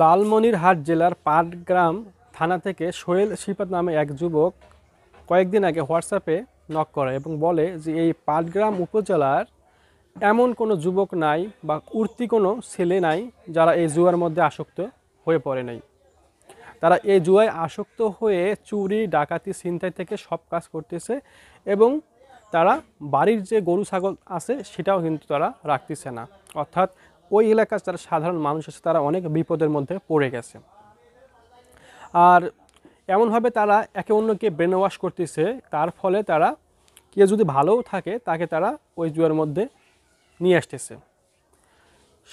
লালমনিরহাট জেলার পাটগ্রাম থানা থেকে সোহেল শিপাত নামে এক যুবক কয়েকদিন আগে হোয়াটসঅ্যাপে নক করে এবং বলে যে এই পাটগ্রাম উপজেলার এমন কোনো যুবক নাই বা উর্তি কোনো ছেলে নাই যারা এই জুয়ার মধ্যে আসক্ত হয়ে পড়ে নাই তারা এই জুয়ায় আসক্ত হয়ে চুরি ডাকাতি ছিনতাই থেকে সব কাজ করতেছে এবং তারা বাড়ির যে গরু ছাগল আছে সেটাও কিন্তু তারা রাখতেছে না অর্থাৎ ওই এলাকার যারা সাধারণ মানুষ আছে তারা অনেক বিপদের মধ্যে পড়ে গেছে আর এমনভাবে তারা একে অন্যকে ব্রেনওয়াশ করতেছে তার ফলে তারা কেউ যদি ভালোও থাকে তাকে তারা ওই জুয়ার মধ্যে নিয়ে আসতেছে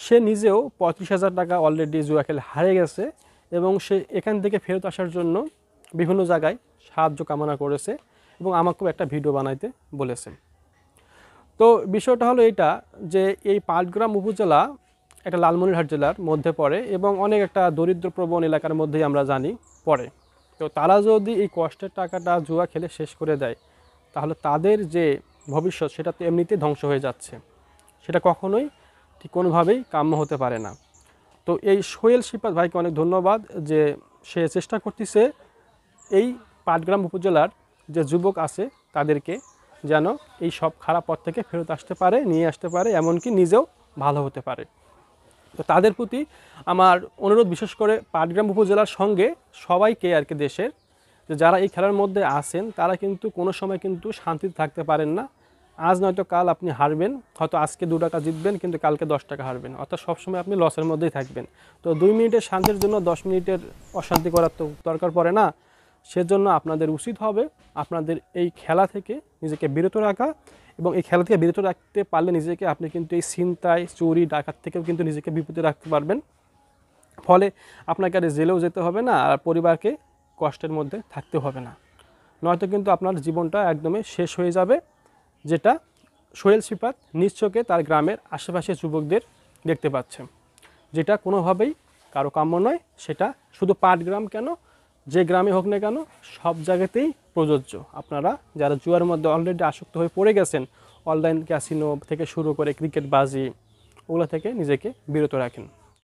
সে নিজেও পঁয়ত্রিশ হাজার টাকা অলরেডি জুয়া খেলে হারে গেছে এবং সে এখান থেকে ফেরত আসার জন্য বিভিন্ন জায়গায় সাহায্য কামনা করেছে এবং আমাকেও একটা ভিডিও বানাইতে বলেছে তো বিষয়টা হলো এটা যে এই পাটগ্রাম উপজেলা একটা লালমনিরহাট জেলার মধ্যে পড়ে এবং অনেক একটা দরিদ্র প্রবণ এলাকার মধ্যেই আমরা জানি পড়ে তো তারা যদি এই কষ্টের টাকাটা জুয়া খেলে শেষ করে দেয় তাহলে তাদের যে ভবিষ্যৎ সেটা তো এমনিতেই ধ্বংস হয়ে যাচ্ছে সেটা কখনোই ঠিক কোনোভাবেই কাম্য হতে পারে না তো এই সোহেল শিপাত ভাইকে অনেক ধন্যবাদ যে সে চেষ্টা করতেছে এই পাটগ্রাম উপজেলার যে যুবক আছে তাদেরকে যেন এই সব খারাপ পথ থেকে ফেরত আসতে পারে নিয়ে আসতে পারে এমনকি নিজেও ভালো হতে পারে তো তাদের প্রতি আমার অনুরোধ বিশেষ করে পাটগ্রাম উপজেলার সঙ্গে সবাইকে আর কি দেশের যে যারা এই খেলার মধ্যে আছেন তারা কিন্তু কোনো সময় কিন্তু শান্তিতে থাকতে পারেন না আজ নয়তো কাল আপনি হারবেন হয়তো আজকে দু টাকা জিতবেন কিন্তু কালকে দশ টাকা হারবেন অর্থাৎ সবসময় আপনি লসের মধ্যেই থাকবেন তো দুই মিনিটের শান্তির জন্য দশ মিনিটের অশান্তি করার তো দরকার পড়ে না সেজন্য আপনাদের উচিত হবে আপনাদের এই খেলা থেকে নিজেকে বিরত রাখা এবং এই খেলা থেকে বিরত রাখতে পারলে নিজেকে আপনি কিন্তু এই চিন্তায় চুরি ডাকাত থেকেও কিন্তু নিজেকে বিপদে রাখতে পারবেন ফলে আপনাকে আর জেলেও যেতে হবে না আর পরিবারকে কষ্টের মধ্যে থাকতে হবে না নয়তো কিন্তু আপনার জীবনটা একদমই শেষ হয়ে যাবে যেটা সোহেল শিপাত নিশ্চয়কে তার গ্রামের আশেপাশে যুবকদের দেখতে পাচ্ছে যেটা কোনোভাবেই কারো কাম্য নয় সেটা শুধু পাটগ্রাম কেন যে গ্রামে হোক না কেন সব জায়গাতেই প্রযোজ্য আপনারা যারা জুয়ার মধ্যে অলরেডি আসক্ত হয়ে পড়ে গেছেন অনলাইন ক্যাসিনো থেকে শুরু করে ক্রিকেট বাজি ওগুলো থেকে নিজেকে বিরত রাখেন